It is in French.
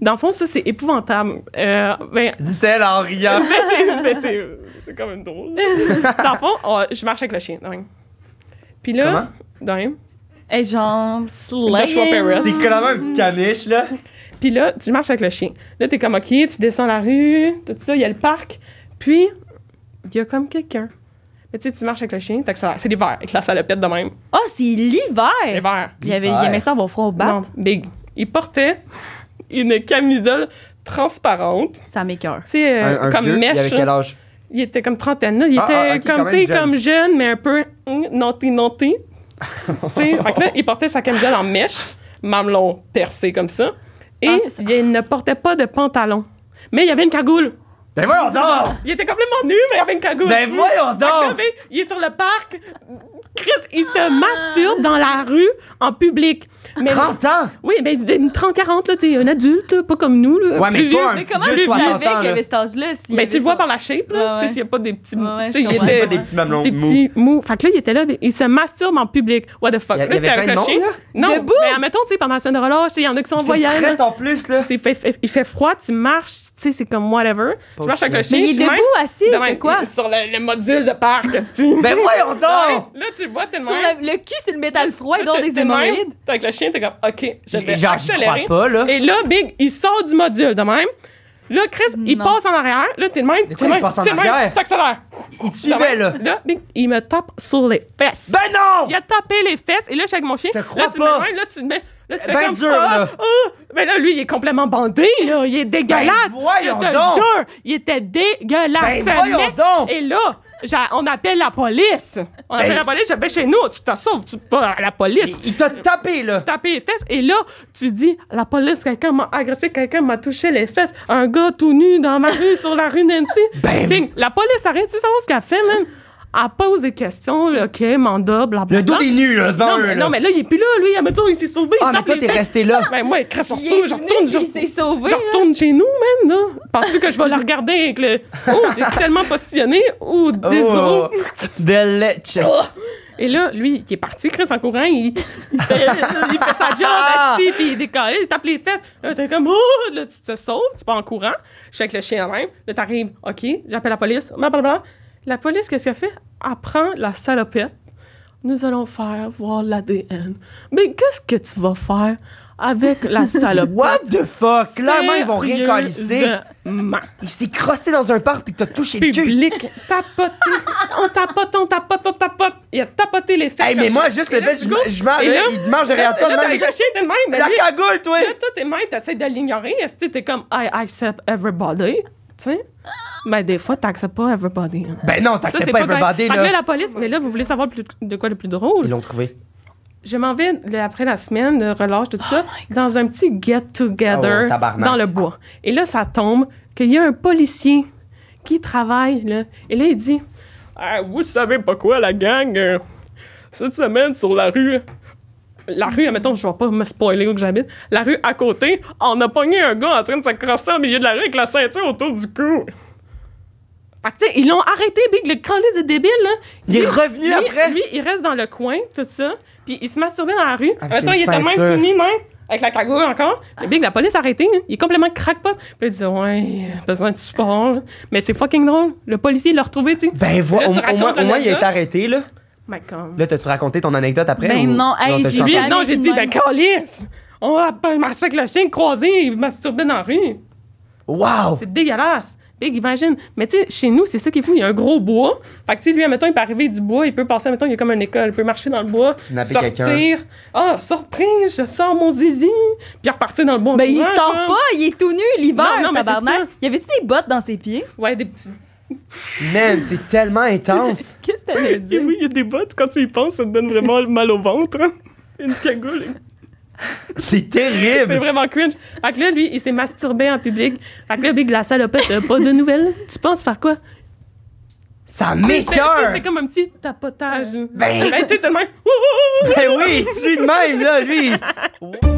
Dans le fond, ça, c'est épouvantable. Euh, ben, elle en riant. Mais ben, ben, c'est c'est quand même drôle. Dans le fond, je marche avec le chien. Puis là, Comment? Et genre, C'est quand même un petit caniche, là. Puis là, tu marches avec le chien. Là, t'es comme, OK, tu descends la rue, tout ça, il y a le parc. Puis, il y a comme quelqu'un. Mais tu sais, tu marches avec le chien, t'as que ça C'est l'hiver, avec la salopette de même. Ah, oh, c'est l'hiver! L'hiver. Il, avait, il ça avoir froid au bat. big. Il portait une camisole transparente. Ça m'écoeure. Tu sais, comme mèche. Il avait quel âge? Il était comme trentaine. Il ah, ah, était comme, tu sais, comme jeune, mais un peu nanté, hein, nanté. il portait sa camisole en mèche, mamelon percé comme ça. Et ah, il ne portait pas de pantalon. Mais il y avait une cagoule. Ben voyons Il était complètement nu, mais il avait une cagoule. Ben voyons il est sur le parc, Chris, il se masturbe dans la rue, en public. Mais, 30 ans? Oui, mais 30, 40, là, tu un adulte, pas comme nous, là. Ouais, mais vieux, mais comment vieux tu vivais qu'il avait cet âge-là? Si ben, tu le vois par la shape, là. Tu sais, s'il n'y a pas des petits sais, il y avait des petits mamelons Des petits mous. Fait que là, il était là, il se masturbe en public. What the fuck? Il y, là, y avait plein là? Non, Debout? mais admettons, tu sais, pendant la semaine de relâche, il y en a qui sont en voyage. Il fait en plus, là. il fait froid, tu marches, tu sais, c'est comme whatever. Tu marches marche avec le chien. Mais il est debout, assis, Sur le module de parc, Ben voyons donc! Là, le vois tellement. le cul, c'est le métal froid, dans des hémorroïdes. Avec le chien, t'es comme, OK, je vais Genre, pas, là. Et là, Big, il sort du module de même. Là, Chris, il passe en arrière. Là, t'es le même. T'es le même. T'es le même. T'accélères. Il suivait, là. Là, Big, il me tape sur les fesses. Ben non! Il a tapé les fesses. Et là, je suis avec mon chien. Je te crois là, tu pas. mets, là, tu le mets. Là, tu ben fais comme dur, là. mais ah, ah. Ben là, lui, il est complètement bandé, là. Il est ben dégueulasse. Ben voyons je te jure, il était dégueulasse. Ben voyons donc. Et là, on appelle la police. On appelle la police, j'appelle chez nous, tu te sauves, tu vas à la police. Il, t'a tapé, là. Tapé les fesses. Et là, tu dis, la police, quelqu'un m'a agressé, quelqu'un m'a touché les fesses. Un gars tout nu dans ma rue, sur la rue Nancy. Bing! Bing. La police arrive, tu veux savoir ce qu'elle fait, man? à pose des questions, OK, mandat, blablabla. Le dos est nu là, devant non, eux, mais, là. non, mais là, il est plus là, lui. Admettons, il s'est sauvé. Ah, mais toi, t'es resté là. Mais moi, crache sur je retourne. Je, retourne chez nous, man, là. tu que je vais la regarder avec le. Oh, j'ai tellement positionné. Oh, désolé. Oh, de oh. Et là, lui, il est parti, Chris, en courant, il, il, fait, sa job, assis, ah! puis il décolle, il tape les fesses. t'es comme, oh, là, tu te sauves, tu pars en courant. Je suis avec le chien même. Là, t'arrives, OK, j'appelle la police, blablabla. La police, qu'est-ce qu'elle fait? Elle prend la salopette. Nous allons faire voir l'ADN. Mais qu'est-ce que tu vas faire avec la salopette? What the fuck? Clairement, ils vont rien Il s'est crossé dans un parc puis t'as touché le cul. Public, tapoté. on tapote, on tapote, on tapote. Il a tapoté les fesses. mais moi, juste le fait, je mange, il mange derrière toi. Là, t'as de même. La cagoule, toi. Là, toi, t'es même, t'essaies de l'ignorer. T'es comme, I accept everybody. Tu sais? Mais ben, des fois, t'acceptes pas everybody. Hein. Ben non, t'acceptes pas, pas everybody. Là. la police, mais là, vous voulez savoir de quoi le plus drôle? Ils l'ont trouvé. Je m'en vais après la semaine, le relâche, tout oh ça, dans un petit get-together ah dans le bois. Et là, ça tombe qu'il y a un policier qui travaille. Là, et là, il dit ah, Vous savez pas quoi, la gang euh, Cette semaine, sur la rue, la rue, admettons, je vais pas me spoiler où que j'habite, la rue à côté, on a pogné un gars en train de s'accrocher au milieu de la rue avec la ceinture autour du cou. Fait que, tu sais, ils l'ont arrêté, Big, le calice de débile, là. Il est revenu après. Lui, il reste dans le coin, tout ça. Puis il se masturbait dans la rue. Attends, il était même tout nu, même. Avec la cagoule encore. Big, la police a arrêté. Hein. Il est complètement crackpot. Puis il dit Ouais, besoin de support. Mais c'est fucking drôle. Le policier l'a retrouvé, tu sais. Ben, voilà. Au, moins, il est arrêté, là. Mais ben, comme. Là, t'as-tu raconté ton anecdote après? Ben, non, hey, j'ai dit, Non, j'ai dit, ben, calice! On a massacré le chien croisé, il masturbait dans la rue. Waouh. C'est dégueulasse big, imagine. Mais tu sais, chez nous, c'est ça qui est fou. Il y a un gros bois. Fait que tu sais, lui, admettons, il peut arriver du bois, il peut passer, admettons, il y a comme une école, il peut marcher dans le bois, sortir. Ah, oh, surprise, je sors mon zizi, puis repartir dans le bois. Mais ben, il sort pas, il est tout nu l'hiver, non, non, Il y avait-tu des bottes dans ses pieds? Ouais, des petits. Man, c'est tellement intense. Qu'est-ce que t'as dire? Oui, il y a des bottes, quand tu y penses, ça te donne vraiment mal au ventre. Une cagoule. C'est terrible. c'est vraiment cringe. Fait que là, lui, il s'est masturbé en public. Fait que là, Big la salopette, pas de nouvelles. Tu penses faire quoi? Ça m'écœure! C'est comme un petit tapotage. Ben, ben tu sais, de même. ben oui, tu de même, là, lui.